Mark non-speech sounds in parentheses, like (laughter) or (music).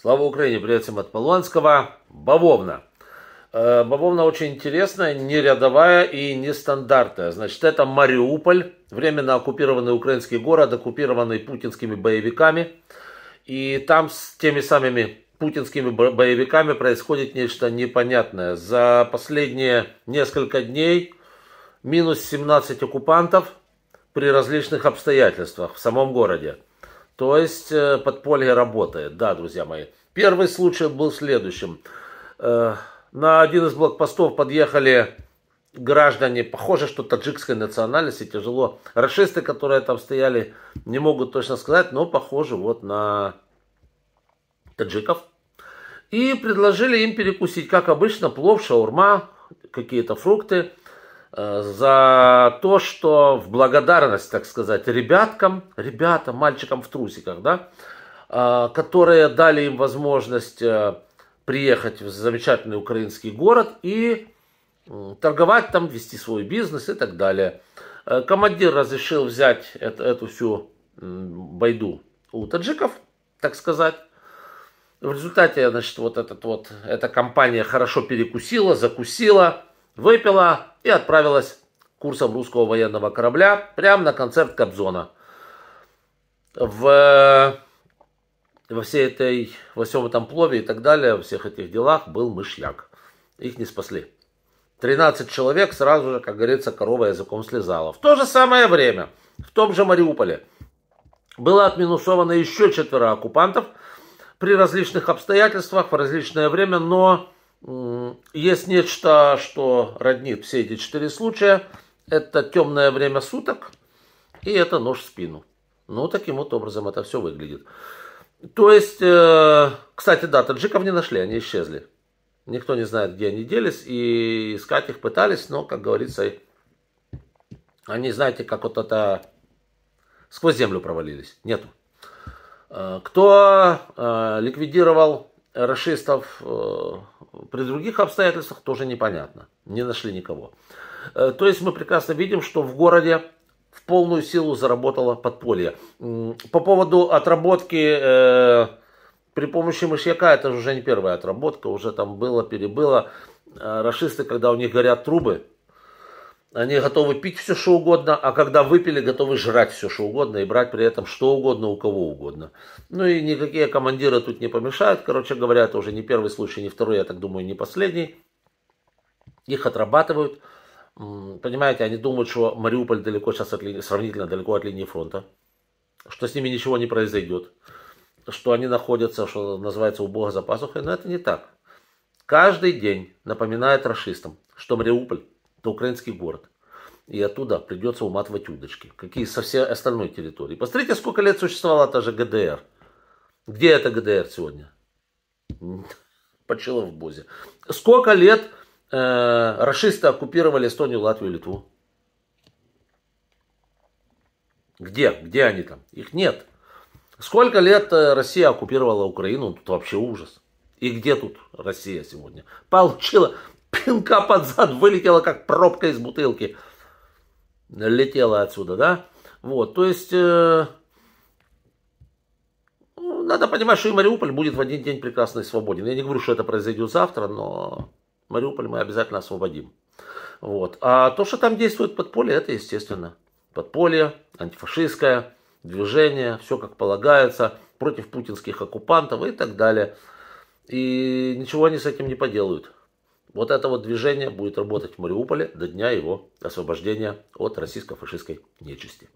Слава Украине, привет всем от Полуанского. Бавовна. Э, Бавовна очень интересная, не рядовая и нестандартная. Значит, это Мариуполь, временно оккупированный украинский город, оккупированный путинскими боевиками. И там с теми самыми путинскими боевиками происходит нечто непонятное. За последние несколько дней минус 17 оккупантов при различных обстоятельствах в самом городе. То есть э, подполье работает, да, друзья мои. Первый случай был следующим. Э, на один из блокпостов подъехали граждане, похоже, что таджикской национальности, тяжело. Расисты, которые там стояли, не могут точно сказать, но похоже вот на таджиков. И предложили им перекусить, как обычно, плов, шаурма, какие-то фрукты – Э, за то, что в благодарность, так сказать, ребяткам, ребятам, мальчикам в трусиках, да, э, которые дали им возможность э, приехать в замечательный украинский город и торговать там, вести свой бизнес и так далее. Командир разрешил взять эту, эту всю байду у таджиков, так сказать. В результате, значит, вот, этот вот, эта компания хорошо перекусила, закусила, выпила и отправилась курсом русского военного корабля прямо на концерт Кобзона. В, во всей этой, во всем этом плове и так далее, во всех этих делах был мышьяк. Их не спасли. 13 человек сразу же, как говорится, корова языком слезала. В то же самое время, в том же Мариуполе, было отминусовано еще четверо оккупантов при различных обстоятельствах, в различное время, но есть нечто, что роднит все эти четыре случая. Это темное время суток и это нож в спину. Ну, таким вот образом это все выглядит. То есть, э, кстати, да, таджиков не нашли, они исчезли. Никто не знает, где они делись, и искать их пытались, но, как говорится, они, знаете, как вот это, сквозь землю провалились, нету. Э, кто э, ликвидировал расистов при других обстоятельствах тоже непонятно. Не нашли никого. Э, то есть мы прекрасно видим, что в городе в полную силу заработало подполье. По поводу отработки э, при помощи мышьяка, это уже не первая отработка, уже там было, перебыло. Э, Рашисты, когда у них горят трубы, они готовы пить все, что угодно, а когда выпили, готовы жрать все, что угодно, и брать при этом что угодно у кого угодно. Ну и никакие командиры тут не помешают. Короче говоря, это уже не первый случай, не второй, я так думаю, не последний. Их отрабатывают. Понимаете, они думают, что Мариуполь далеко сейчас от линии, сравнительно далеко от линии фронта. Что с ними ничего не произойдет. Что они находятся, что называется, у Бога за пазухой. Но это не так. Каждый день напоминает расистам, что Мариуполь это украинский город. И оттуда придется уматывать удочки, какие со всей остальной территории. Посмотрите, сколько лет существовала та же ГДР. Где эта ГДР сегодня? (laughs) Почила в Бозе. Сколько лет э, расисты оккупировали Эстонию, Латвию, Литву? Где? Где они там? Их нет. Сколько лет э, Россия оккупировала Украину? Тут вообще ужас. И где тут Россия сегодня? Получила пинка под зад вылетела, как пробка из бутылки. Летела отсюда, да? Вот, то есть... Э, ну, надо понимать, что и Мариуполь будет в один день прекрасно свободен. Я не говорю, что это произойдет завтра, но Мариуполь мы обязательно освободим. Вот. А то, что там действует подполье, это естественно. Подполье, антифашистское движение, все как полагается, против путинских оккупантов и так далее. И ничего они с этим не поделают. Вот это вот движение будет работать в Мариуполе до дня его освобождения от российско-фашистской нечисти.